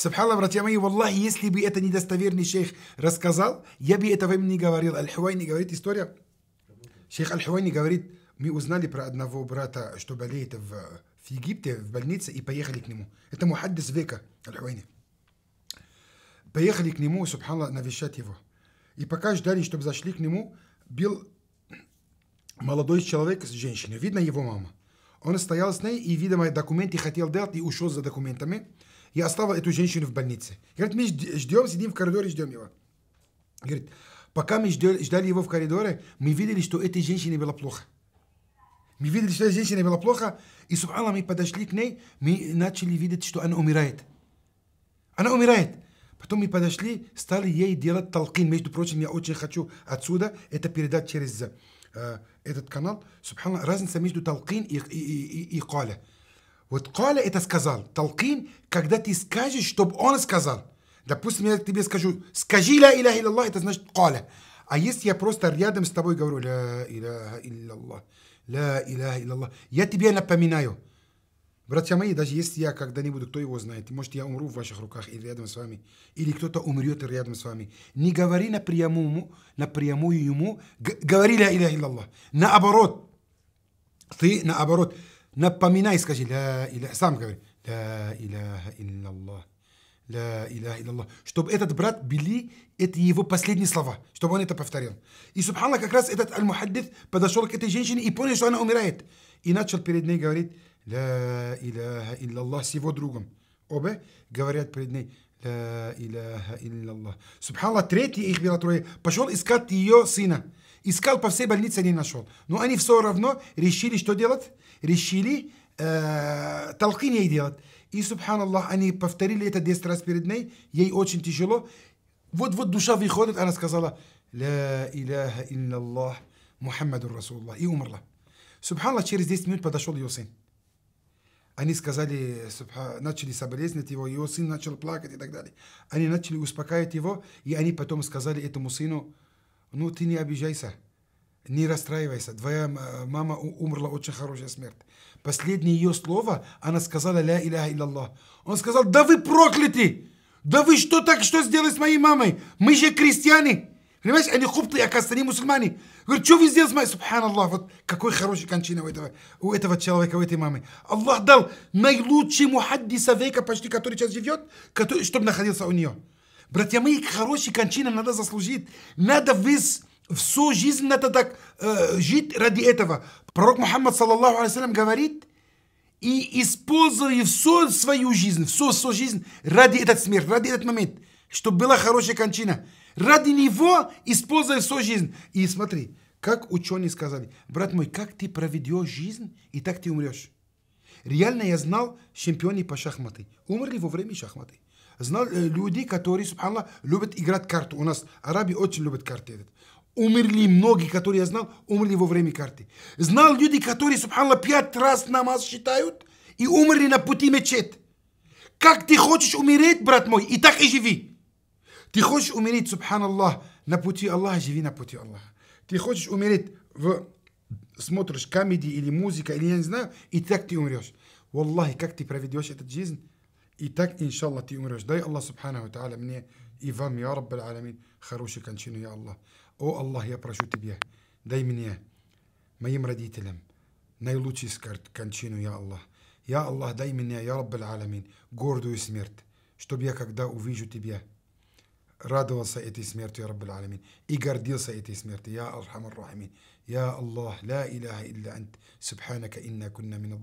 Субхана, братья мои, Валлахи, если бы это недостоверный шейх рассказал, я бы этого им не говорил. Аль-Хуайни говорит история. Шейх Аль-Хуайни говорит, мы узнали про одного брата, что болеет в, в Египте, в больнице, и поехали к нему. Это Мухаддис века, Аль-Хуайни. Поехали к нему, Субхана, навещать его. И пока ждали, чтобы зашли к нему, был молодой человек с женщиной. Видно его мама. Он стоял с ней и, видимо, документы хотел делать и ушел за документами. Я оставил эту женщину в больнице. Говорит, мы ждем, сидим в коридоре, ждем его. Говорит, пока мы ждали его в коридоре, мы видели, что этой женщине было плохо. Мы видели, что эта женщина была плохо, и, субханаллах, мы подошли к ней, мы начали видеть, что она умирает. Она умирает. Потом мы подошли, стали ей делать толкин. Между прочим, я очень хочу отсюда это передать через э, этот канал. Субханаллах, разница между толкин и, и, и, и, и каля. Вот Коля это сказал. Толкин, когда ты скажешь, чтобы он сказал. Допустим, я тебе скажу, скажи ля иля илля это значит Коля. А если я просто рядом с тобой говорю ля иля илля ля иля илля я тебе напоминаю. Братья мои, даже если я когда не буду, кто его знает, может, я умру в ваших руках или рядом с вами, или кто-то умрет рядом с вами, не говори напрямую, напрямую ему, говори ля иля илля Наоборот, ты наоборот, напоминай и скажи, ля иля, сам говори, ля иляха илляллах, ля иляха илляллах. Чтобы этот брат Били, это его последние слова, чтобы он это повторил. И, субханна, как раз этот аль-мухаддид подошел к этой женщине и понял, что она умирает. И начал перед ней говорить, ля иляха илляллах с его другом. Обе говорят перед ней, ля иляха илляллах. Субханна, третий их было трое, пошел искать ее сына. Искал по всей больнице, не нашел. Но они все равно решили, что делать? решили э, толкиней делать. И, Субхан Аллах, они повторили это 10 раз перед ней, ей очень тяжело. Вот-вот душа выходит, она сказала, ла иляха илляллах, Мухаммаду Расуллах», и умерла. Субхан Аллах, через 10 минут подошел ее сын. Они сказали, начали соболезновать его, его сын начал плакать и так далее. Они начали успокаивать его, и они потом сказали этому сыну, ну ты не обижайся, не расстраивайся, твоя э, мама умерла очень хорошая смерть. Последнее ее слово, она сказала «Ля иляха илляллах». Он сказал, да вы прокляты! Да вы что так, что сделали с моей мамой? Мы же крестьяне! Понимаешь? они хупты, оказывается, они мусульмане. Говорят, что вы сделали с моей? Субханаллах, вот какой хороший кончина у этого, у этого человека, у этой мамы. Аллах дал наилучший мухаддиса века почти, который сейчас живет, который, чтобы находился у нее. Братья мои, хороший кончина надо заслужить. Надо весь всю жизнь надо так э, жить ради этого. Пророк Мухаммад, саллаллаху алейсалям, говорит, и используй всю свою жизнь, всю свою жизнь ради этот смерть, ради этот момент, чтобы была хорошая кончина. Ради него используй всю жизнь. И смотри, как ученые сказали, брат мой, как ты проведешь жизнь, и так ты умрешь. Реально я знал чемпионы по шахматы. Умерли во время шахматы. Знал э, людей, которые, субханаллах, любят играть карту. У нас арабы очень любят карты. Этот умерли многие, которые я знал, умерли во время карты. Знал люди, которые, субханаллах, пять раз намаз считают и умерли на пути мечет. Как ты хочешь умереть, брат мой, и так и живи. Ты хочешь умереть, субханаллах, на пути Аллаха, живи на пути Аллаха. Ты хочешь умереть, в... смотришь комедии или музыка, или я не знаю, и так ты умрешь. Валлахи, как ты проведешь эту жизнь, и так, иншаллах, ты умрешь. Дай Аллах, субханаллах, мне إيفام يا رب العالمين خروشي كان شنو يا الله أو الله يا برشوت بيه دايما يا ما يمردي تلم نايلوتشيس كان شنو يا الله يا الله دايما يا رب العالمين гордую смерть чтобы я когда увижу тебя رادو سايتي смерти, يا رب العالمين и гордился этой смерти, يا أرحم الراحمين يا الله لا إله إلا أنت سبحانك إنا كنا من الظالمين